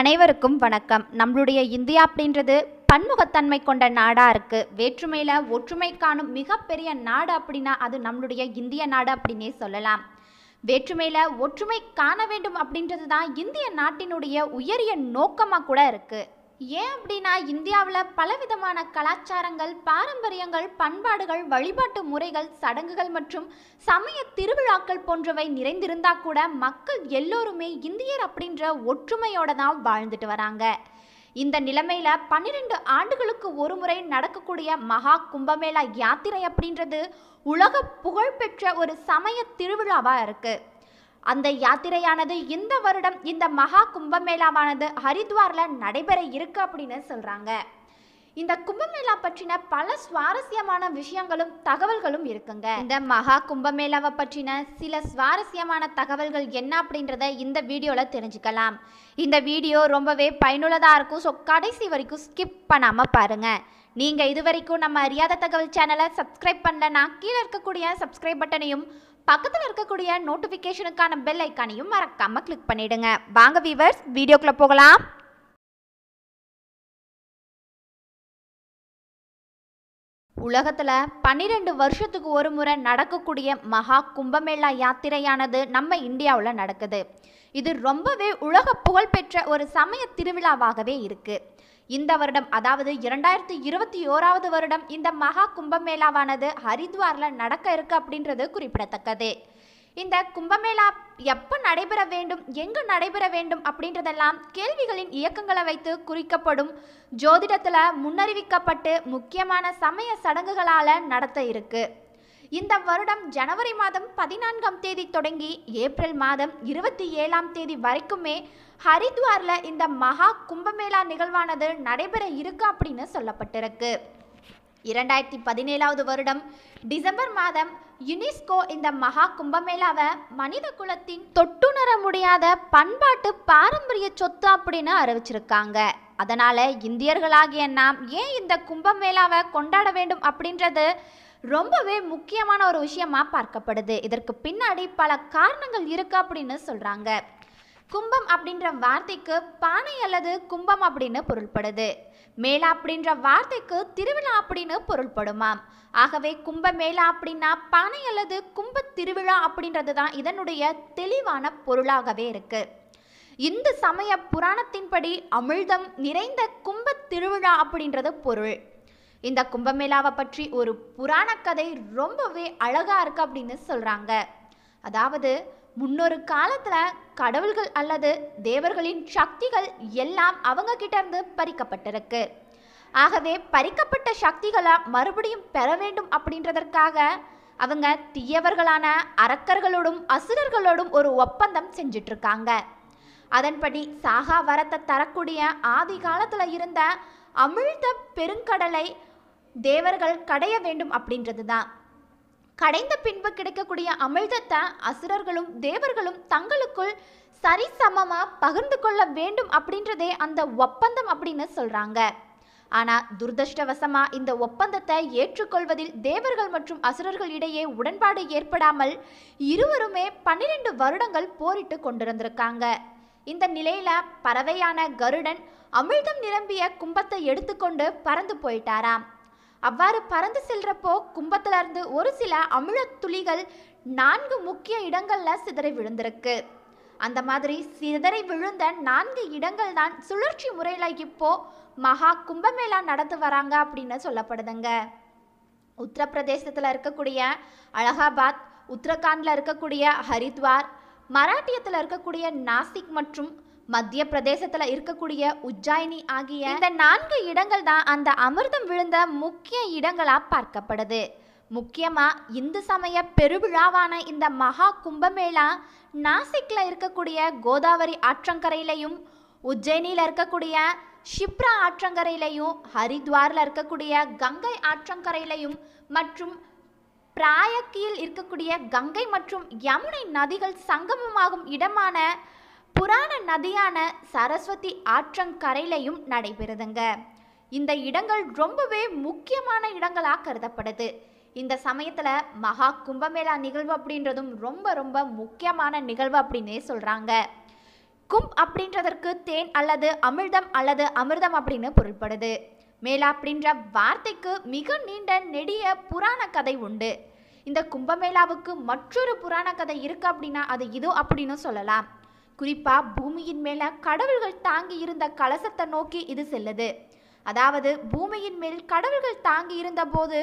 அனைவருக்கும் வணக்கம் நம்மளுடைய இந்தியா அப்படின்றது பன்முகத்தன்மை கொண்ட நாடாக இருக்குது வேற்றுமையில் ஒற்றுமை காணும் மிகப்பெரிய நாடு அப்படின்னா அது நம்மளுடைய இந்திய நாடு அப்படின்னே சொல்லலாம் வேற்றுமையில் ஒற்றுமை காண வேண்டும் அப்படின்றது தான் இந்திய நாட்டினுடைய உயரிய நோக்கமாக கூட இருக்குது ஏன் அப்படின்னா இந்தியாவில் பலவிதமான கலாச்சாரங்கள் பாரம்பரியங்கள் பண்பாடுகள் வழிபாட்டு முறைகள் சடங்குகள் மற்றும் சமய திருவிழாக்கள் போன்றவை நிறைந்திருந்தா கூட மக்கள் எல்லோருமே இந்தியர் அப்படின்ற ஒற்றுமையோட தான் வாழ்ந்துட்டு வராங்க இந்த நிலைமையில பன்னிரெண்டு ஆண்டுகளுக்கு ஒரு முறை நடக்கக்கூடிய மகா கும்பமேளா யாத்திரை அப்படின்றது உலக புகழ்பெற்ற ஒரு சமய திருவிழாவாக இருக்குது அந்த யாத்திரையானது இந்த வருடம் இந்த மகா கும்பமேளாவானது ஹரித்வாரில் நடைபெற இருக்கு அப்படின்னு சொல்கிறாங்க இந்த கும்பமேளா பற்றின பல சுவாரஸ்யமான விஷயங்களும் தகவல்களும் இருக்குங்க இந்த மகா கும்பமேளாவை பற்றின சில சுவாரஸ்யமான தகவல்கள் என்ன அப்படின்றத இந்த வீடியோவில் தெரிஞ்சுக்கலாம் இந்த வீடியோ ரொம்பவே பயனுள்ளதாக இருக்கும் ஸோ கடைசி வரைக்கும் ஸ்கிப் பண்ணாமல் பாருங்கள் நீங்கள் இது வரைக்கும் நம்ம அறியாத தகவல் சேனலை சப்ஸ்கிரைப் பண்ணலன்னா கீழே இருக்கக்கூடிய சப்ஸ்கிரைப் பட்டனையும் பக்கத்தில் இருக்கக்கூடிய நோட்டிஃபிகேஷனுக்கான பெல் ஐக்கானையும் மறக்காமல் கிளிக் பண்ணிவிடுங்க வாங்க வீவர்ஸ் வீடியோக்குள்ளே போகலாம் உலகத்தில் பன்னிரெண்டு வருஷத்துக்கு ஒரு முறை நடக்கக்கூடிய மகா கும்பமேளா யாத்திரையானது நம்ம இந்தியாவில் நடக்குது இது ரொம்பவே உலக புகழ்பெற்ற ஒரு சமய திருவிழாவாகவே இருக்குது இந்த வருடம் அதாவது இரண்டாயிரத்தி இருபத்தி ஓராவது வருடம் இந்த மகா கும்பமேளாவானது ஹரித்வாரில் நடக்க இருக்கு அப்படின்றது குறிப்பிடத்தக்கது இந்த கும்பமேளா எப்போ நடைபெற வேண்டும் எங்கு நடைபெற வேண்டும் அப்படின்றதெல்லாம் கேள்விகளின் இயக்கங்களை வைத்து குறிக்கப்படும் ஜோதிடத்தில் முன்னறிவிக்கப்பட்டு முக்கியமான சமய சடங்குகளால் நடத்த இருக்கு இந்த வருடம் ஜனவரி மாதம் பதினான்காம் தேதி தொடங்கி ஏப்ரல் மாதம் இருபத்தி ஏழாம் தேதி வரைக்குமே ஹரித்வாரில் இந்த மகா கும்பமேளா நிகழ்வானது நடைபெற இருக்கு அப்படின்னு சொல்லப்பட்டிருக்கு இரண்டாயிரத்தி பதினேழாவது வருடம் டிசம்பர் மாதம் யுனெஸ்கோ இந்த மகா கும்பமேளாவை மனித குலத்தின் தொட்டுணர முடியாத பண்பாட்டு பாரம்பரிய சொத்து அப்படின்னு அறிவிச்சிருக்காங்க அதனால் இந்தியர்களாகிய நாம் ஏன் இந்த கும்பமேளாவை கொண்டாட வேண்டும் அப்படின்றது ரொம்பவே முக்கியமான ஒரு விஷயமா பார்க்கப்படுது இதற்கு பின்னாடி பல காரணங்கள் இருக்கு அப்படின்னு சொல்கிறாங்க கும்பம் அப்படின்ற வார்த்தைக்கு பானை அல்லது கும்பம் அப்படின்னு பொருள்படுது மேளா அப்படின்ற வார்த்தைக்கு திருவிழா அப்படின்னு பொருள்படுமாம் ஆகவே கும்ப மேலா அப்படின்னா பானை அல்லது கும்ப திருவிழா அப்படின்றது தான் இதனுடைய தெளிவான பொருளாகவே இருக்கு இந்து சமய புராணத்தின்படி அமிழ்தம் நிறைந்த கும்ப திருவிழா அப்படின்றது பொருள் இந்த கும்பமேளாவை பற்றி ஒரு புராண கதை ரொம்பவே அழகா இருக்கு அப்படின்னு சொல்றாங்க அதாவது முன்னொரு காலத்தில் கடவுள்கள் அல்லது தேவர்களின் சக்திகள் எல்லாம் அவங்க கிட்ட இருந்து பறிக்கப்பட்டிருக்கு ஆகவே பறிக்கப்பட்ட சக்திகளை மறுபடியும் பெற வேண்டும் அப்படின்றதற்காக அவங்க தீயவர்களான அரக்கர்களோடும் அசுரர்களோடும் ஒரு ஒப்பந்தம் செஞ்சிட்ருக்காங்க அதன்படி சாகா வரத்தை தரக்கூடிய ஆதி காலத்தில் இருந்த அமிழ்த பெருங்கடலை தேவர்கள் கடைய வேண்டும் அப்படின்றது தான் கடைந்த பின்பு கிடைக்கக்கூடிய அமிழ்தத்தை அசுரர்களும் தேவர்களும் தங்களுக்குள் சரி சமமாக பகிர்ந்து கொள்ள வேண்டும் அப்படின்றதே அந்த ஒப்பந்தம் அப்படின்னு சொல்கிறாங்க ஆனால் துர்தஷ்டவசமாக இந்த ஒப்பந்தத்தை ஏற்றுக்கொள்வதில் தேவர்கள் மற்றும் அசுரர்கள் இடையே உடன்பாடு ஏற்படாமல் இருவருமே பன்னிரெண்டு வருடங்கள் போரிட்டு கொண்டிருந்திருக்காங்க இந்த நிலையில பறவையான கருடன் அமிழ்தம் நிரம்பிய கும்பத்தை எடுத்துக்கொண்டு பறந்து போயிட்டாராம் அவ்வாறு பறந்து செல்றப்போ கும்பத்திலிருந்து ஒரு சில அமில துளிகள் நான்கு முக்கிய இடங்களில் சிதறி விழுந்திருக்கு அந்த மாதிரி சிதறி விழுந்த நான்கு இடங்கள் தான் சுழற்சி முறையில் இப்போ மகா கும்பமேளா நடந்து வராங்க அப்படின்னு சொல்லப்படுதுங்க உத்தரப்பிரதேசத்தில் இருக்கக்கூடிய அலகாபாத் உத்தரகாண்டில் இருக்கக்கூடிய ஹரித்வார் மராட்டியத்தில் இருக்கக்கூடிய நாசிக் மற்றும் மத்திய பிரதேசத்துல இருக்கக்கூடிய உஜ்ஜாயினி ஆகிய இந்த நான்கு இடங்கள் தான் அந்த அமிர்தம் விழுந்த முக்கிய இடங்களா பார்க்கப்படுது முக்கியமா இந்து சமய பெருவிழாவான இந்த மகா கும்பமேளா நாசிக்ல இருக்கக்கூடிய கோதாவரி ஆற்றங்கரையிலையும் உஜ்ஜயினியில இருக்கக்கூடிய ஷிப்ரா ஆற்றங்கரையிலையும் ஹரித்வாரில் இருக்கக்கூடிய கங்கை ஆற்றங்கரையிலையும் மற்றும் பிராயக்கியில் இருக்கக்கூடிய கங்கை மற்றும் யமுனை நதிகள் சங்கமமாகும் இடமான புராண நதியான சரஸ்வதி ஆற்றங்கரையிலையும் நடைபெறுதுங்க இந்த இடங்கள் ரொம்பவே முக்கியமான இடங்களாக கருதப்படுது இந்த சமயத்தில் மகா கும்பமேளா நிகழ்வு அப்படின்றதும் ரொம்ப ரொம்ப முக்கியமான நிகழ்வு அப்படின்னே சொல்கிறாங்க கும்ப் அப்படின்றதற்கு தேன் அல்லது அமிர்தம் அல்லது அமிர்தம் அப்படின்னு பொருள்படுது மேலா அப்படின்ற வார்த்தைக்கு மிக நீண்ட நெடிய புராண கதை உண்டு இந்த கும்பமேளாவுக்கு மற்றொரு புராண கதை இருக்குது அப்படின்னா அது இது அப்படின்னு சொல்லலாம் குறிப்பா பூமியின் மேல கடவுள்கள் தாங்கி இருந்த கலசத்தை நோக்கி இது செல்லுது அதாவது பூமியின் மேல் கடவுள்கள் தாங்கி இருந்த போது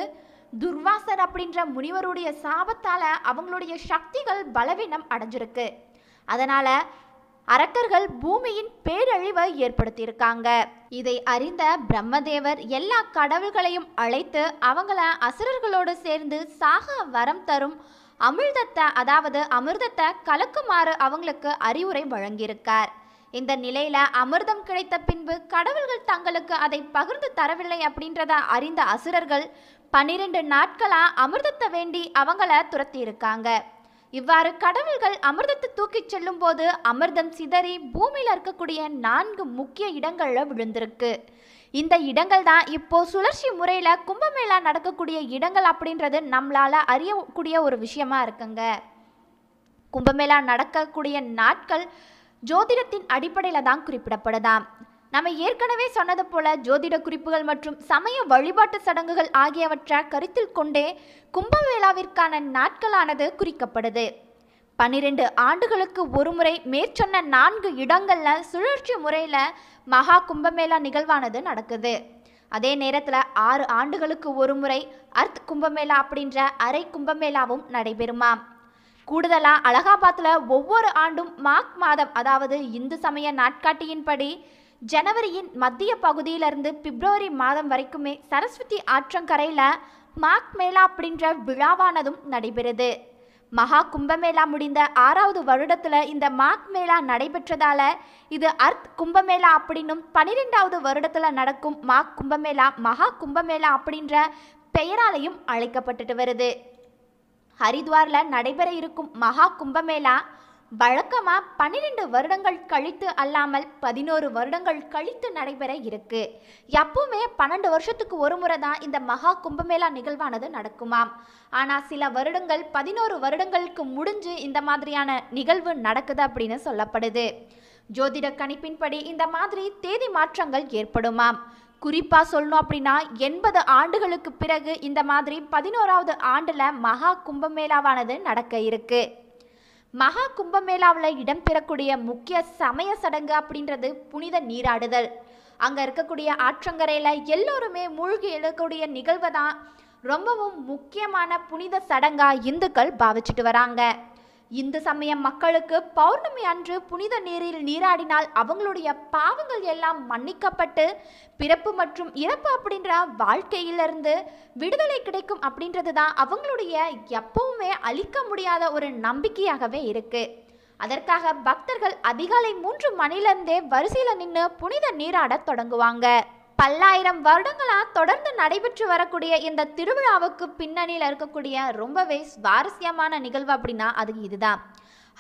துர்வாசர் அப்படின்ற முனிவருடைய சாபத்தால அவங்களுடைய சக்திகள் பலவீனம் அடைஞ்சிருக்கு அதனால அரக்கர்கள் பூமியின் பேரழிவை ஏற்படுத்தியிருக்காங்க இதை அறிந்த பிரம்மதேவர் எல்லா கடவுள்களையும் அழைத்து அவங்கள அசுரர்களோடு சேர்ந்து சாக வரம் தரும் அமிர்தத்தை அதாவது அமிர்தத்தை கலக்குமாறு அவங்களுக்கு அறிவுரை வழங்கியிருக்கார் இந்த நிலையில அமிர்தம் கிடைத்த பின்பு கடவுள்கள் தங்களுக்கு அதை பகிர்ந்து தரவில்லை அப்படின்றத அறிந்த அசுரர்கள் பன்னிரண்டு நாட்களா அமிர்தத்தை வேண்டி அவங்கள துரத்தி இருக்காங்க இவ்வாறு கடவுள்கள் அமிர்தத்தை தூக்கிச் செல்லும் போது அமிர்தம் சிதறி பூமியில் இருக்கக்கூடிய நான்கு முக்கிய இடங்களில் விழுந்திருக்கு இந்த இடங்கள் தான் இப்போ சுழற்சி முறையில் கும்பமேளா நடக்கக்கூடிய இடங்கள் அப்படின்றது நம்மளால அறியக்கூடிய ஒரு விஷயமா இருக்குங்க கும்பமேளா நடக்கக்கூடிய நாட்கள் ஜோதிடத்தின் அடிப்படையில் தான் குறிப்பிடப்படுதாம் நம்ம ஏற்கனவே சொன்னது போல ஜோதிட குறிப்புகள் மற்றும் சமய வழிபாட்டு சடங்குகள் ஆகியவற்றை கருத்தில் கொண்டே கும்பமேளாவிற்கான நாட்களானது குறிக்கப்படுது பன்னிரெண்டு ஆண்டுகளுக்கு ஒருமுறை மேற்சொன்ன நான்கு இடங்களில் சுழற்சி முறையில் மகா கும்பமேளா நிகழ்வானது நடக்குது அதே நேரத்தில் ஆறு ஆண்டுகளுக்கு ஒரு முறை அர்த் கும்பமேளா அப்படின்ற அரை கும்பமேளாவும் நடைபெறுமாம் கூடுதலாக அலகாபாத்தில் ஒவ்வொரு ஆண்டும் மாக் மாதம் அதாவது இந்து சமய நாட்காட்டியின்படி ஜனவரியின் மத்திய பகுதியிலிருந்து பிப்ரவரி மாதம் வரைக்குமே சரஸ்வதி ஆற்றங்கரையில் மாக் மேளா அப்படின்ற விழாவானதும் நடைபெறுது மகா கும்பமேளா முடிந்த ஆறாவது வருடத்தில் இந்த மாக் மேளா நடைபெற்றதால இது அர்த் கும்பமேளா அப்படின்னும் பனிரெண்டாவது வருடத்தில் நடக்கும் மாக் கும்பமேளா மகா கும்பமேளா அப்படின்ற பெயராலையும் அழைக்கப்பட்டுட்டு வருது ஹரித்வாரில் நடைபெற இருக்கும் மகா கும்பமேளா வழக்கமாக பன்னிரெண்டு வருடங்கள் கழித்து அல்லாமல் பதினோரு வருடங்கள் கழித்து நடைபெற இருக்கு எப்பவுமே பன்னெண்டு வருஷத்துக்கு ஒரு முறை தான் இந்த மகா கும்பமேளா நிகழ்வானது நடக்குமாம் ஆனால் சில வருடங்கள் பதினோரு வருடங்களுக்கு முடிஞ்சு இந்த மாதிரியான நிகழ்வு நடக்குது அப்படின்னு சொல்லப்படுது ஜோதிட கணிப்பின்படி இந்த மாதிரி தேதி மாற்றங்கள் ஏற்படுமாம் குறிப்பாக சொல்லணும் அப்படின்னா எண்பது ஆண்டுகளுக்கு பிறகு இந்த மாதிரி பதினோராவது ஆண்டில் மகா கும்பமேளாவானது நடக்க இருக்குது மகா கும்பமேளாவில் இடம்பெறக்கூடிய முக்கிய சமய சடங்கு அப்படின்றது புனித நீராடுதல் அங்கே இருக்கக்கூடிய ஆற்றங்கரையில் எல்லோருமே மூழ்கி எழுக்கக்கூடிய நிகழ்வு தான் ரொம்பவும் முக்கியமான புனித சடங்காக இந்துக்கள் பாவிச்சிட்டு வராங்க இந்து சமய மக்களுக்கு பௌர்ணமி அன்று புனித நீரில் நீராடினால் அவங்களுடைய பாவங்கள் எல்லாம் மன்னிக்கப்பட்டு பிறப்பு மற்றும் இறப்பு அப்படின்ற வாழ்க்கையிலிருந்து விடுதலை கிடைக்கும் அப்படின்றது தான் அவங்களுடைய எப்பவுமே அழிக்க முடியாத ஒரு நம்பிக்கையாகவே இருக்கு அதற்காக பக்தர்கள் அதிகாலை மூன்று மணிலிருந்தே வரிசையில் நின்று புனித நீராடத் தொடங்குவாங்க பல்லாயிரம் வருடங்களாக தொடர்ந்து நடைபெற்று வரக்கூடிய இந்த திருவிழாவுக்கு பின்னணியில் இருக்கக்கூடிய ரொம்பவே சுவாரஸ்யமான நிகழ்வு அப்படின்னா அது இதுதான்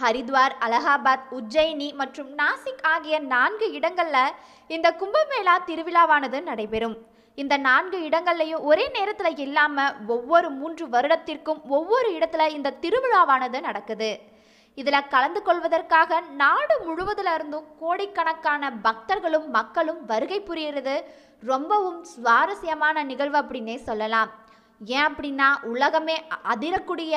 ஹரித்வார் அலகாபாத் உஜ்ஜயினி மற்றும் நாசிக் ஆகிய நான்கு இடங்களில் இந்த கும்பமேளா திருவிழாவானது நடைபெறும் இந்த நான்கு இடங்கள்லையும் ஒரே நேரத்தில் இல்லாமல் ஒவ்வொரு மூன்று வருடத்திற்கும் ஒவ்வொரு இடத்துல இந்த திருவிழாவானது நடக்குது இதில் கலந்து கொள்வதற்காக நாடு முழுவதிலிருந்தும் கோடிக்கணக்கான பக்தர்களும் மக்களும் வருகை புரிகிறது ரொம்பவும் சுவாரஸ்யமான நிகழ்வு அப்படின்னே சொல்லலாம் ஏன் அப்படின்னா உலகமே அதிரக்கூடிய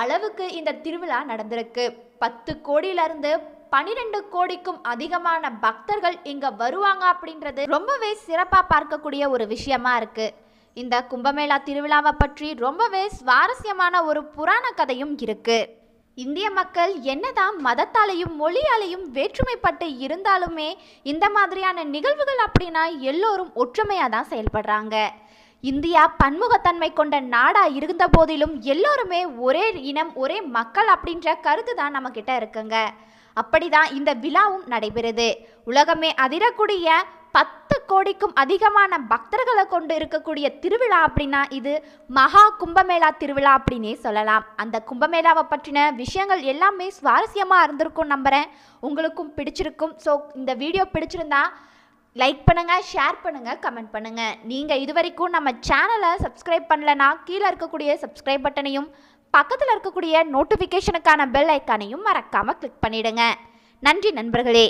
அளவுக்கு இந்த திருவிழா நடந்திருக்கு பத்து கோடியிலிருந்து பனிரெண்டு கோடிக்கும் அதிகமான பக்தர்கள் இங்க வருவாங்க அப்படின்றது ரொம்பவே சிறப்பாக பார்க்கக்கூடிய ஒரு விஷயமா இருக்கு இந்த கும்பமேளா திருவிழாவை பற்றி ரொம்பவே சுவாரஸ்யமான ஒரு புராண கதையும் இருக்குது இந்திய மக்கள் என்னதான் மதத்தாலையும் மொழியாலையும் வேற்றுமைப்பட்டு இருந்தாலுமே இந்த மாதிரியான நிகழ்வுகள் அப்படின்னா எல்லோரும் ஒற்றுமையாக தான் செயல்படுறாங்க இந்தியா பன்முகத்தன்மை கொண்ட நாடா இருந்த போதிலும் எல்லோருமே ஒரே இனம் ஒரே மக்கள் அப்படின்ற கருத்து தான் நம்மக்கிட்ட இருக்குங்க அப்படிதான் இந்த விழாவும் நடைபெறுது உலகமே அதிரக்கூடிய பத்து கோடிக்கும் அதிகமான பக்தர்களை கொண்டு இருக்கக்கூடிய திருவிழா அப்படின்னா இது மகா கும்பமேளா திருவிழா அப்படின்னே சொல்லலாம் அந்த கும்பமேளாவை பற்றின விஷயங்கள் எல்லாமே சுவாரஸ்யமாக இருந்திருக்கும் நம்புகிறேன் உங்களுக்கும் பிடிச்சிருக்கும் ஸோ இந்த வீடியோ பிடிச்சிருந்தா லைக் பண்ணுங்கள் ஷேர் பண்ணுங்கள் கமெண்ட் பண்ணுங்கள் நீங்கள் இது வரைக்கும் நம்ம சேனலை சப்ஸ்கிரைப் பண்ணலனா கீழே இருக்கக்கூடிய சப்ஸ்கிரைப் பட்டனையும் பக்கத்தில் இருக்கக்கூடிய நோட்டிஃபிகேஷனுக்கான பெல் ஐக்கானையும் மறக்காமல் கிளிக் பண்ணிவிடுங்க நன்றி நண்பர்களே